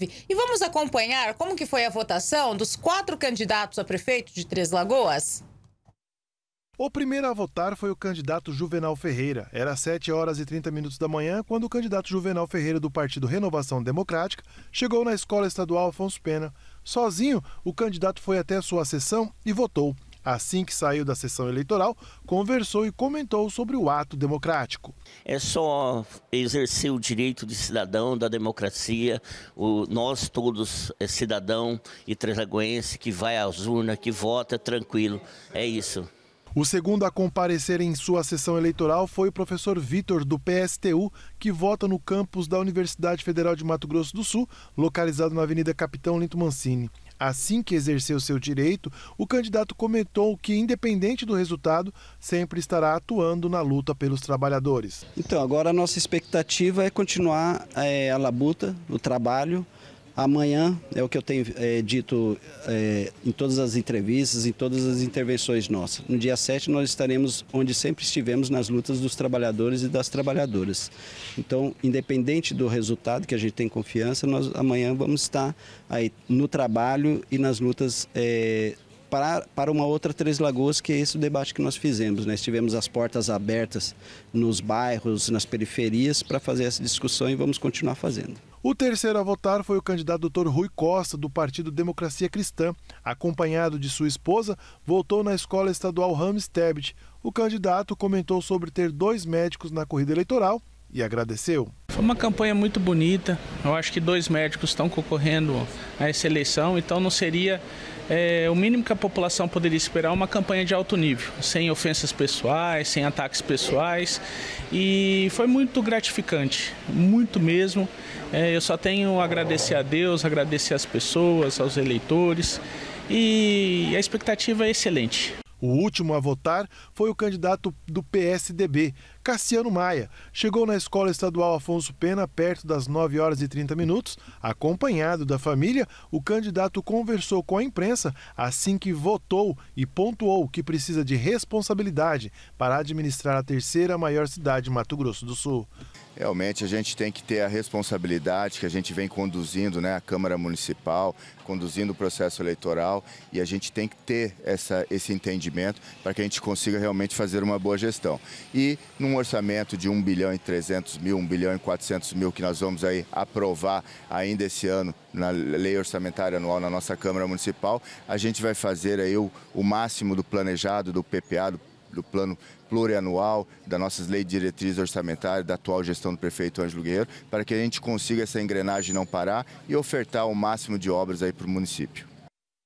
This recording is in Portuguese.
E vamos acompanhar como que foi a votação dos quatro candidatos a prefeito de Três Lagoas? O primeiro a votar foi o candidato Juvenal Ferreira. Era 7 horas e 30 minutos da manhã quando o candidato Juvenal Ferreira do Partido Renovação Democrática chegou na Escola Estadual Afonso Pena. Sozinho, o candidato foi até sua sessão e votou. Assim que saiu da sessão eleitoral, conversou e comentou sobre o ato democrático. É só exercer o direito de cidadão, da democracia, o, nós todos, é cidadão e trezagoense, que vai às urnas, que vota é tranquilo. É isso. O segundo a comparecer em sua sessão eleitoral foi o professor Vitor, do PSTU, que vota no campus da Universidade Federal de Mato Grosso do Sul, localizado na Avenida Capitão Linto Mancini. Assim que exerceu seu direito, o candidato comentou que, independente do resultado, sempre estará atuando na luta pelos trabalhadores. Então, agora a nossa expectativa é continuar é, a labuta, o trabalho, Amanhã é o que eu tenho é, dito é, em todas as entrevistas, em todas as intervenções nossas. No dia 7 nós estaremos onde sempre estivemos nas lutas dos trabalhadores e das trabalhadoras. Então, independente do resultado que a gente tem confiança, nós amanhã vamos estar aí no trabalho e nas lutas é, para, para uma outra Três Lagoas, que é esse o debate que nós fizemos. Nós né? tivemos as portas abertas nos bairros, nas periferias, para fazer essa discussão e vamos continuar fazendo. O terceiro a votar foi o candidato Dr. Rui Costa, do Partido Democracia Cristã. Acompanhado de sua esposa, voltou na escola estadual Rames Tebet. O candidato comentou sobre ter dois médicos na corrida eleitoral e agradeceu. Foi uma campanha muito bonita. Eu acho que dois médicos estão concorrendo a essa eleição, então não seria é, o mínimo que a população poderia esperar é uma campanha de alto nível, sem ofensas pessoais, sem ataques pessoais. E foi muito gratificante, muito mesmo. É, eu só tenho a agradecer a Deus, agradecer às pessoas, aos eleitores. E a expectativa é excelente. O último a votar foi o candidato do PSDB, Cassiano Maia chegou na Escola Estadual Afonso Pena perto das 9 horas e 30 minutos. Acompanhado da família, o candidato conversou com a imprensa assim que votou e pontuou que precisa de responsabilidade para administrar a terceira maior cidade de Mato Grosso do Sul. Realmente a gente tem que ter a responsabilidade que a gente vem conduzindo, né, a Câmara Municipal, conduzindo o processo eleitoral e a gente tem que ter essa, esse entendimento para que a gente consiga realmente fazer uma boa gestão. E num um orçamento de 1 bilhão e 300 mil, 1 bilhão e 400 mil que nós vamos aí aprovar ainda esse ano na lei orçamentária anual na nossa Câmara Municipal, a gente vai fazer aí o, o máximo do planejado, do PPA, do, do plano plurianual, da nossas leis de orçamentárias da atual gestão do prefeito Ângelo Guerreiro, para que a gente consiga essa engrenagem não parar e ofertar o máximo de obras aí para o município.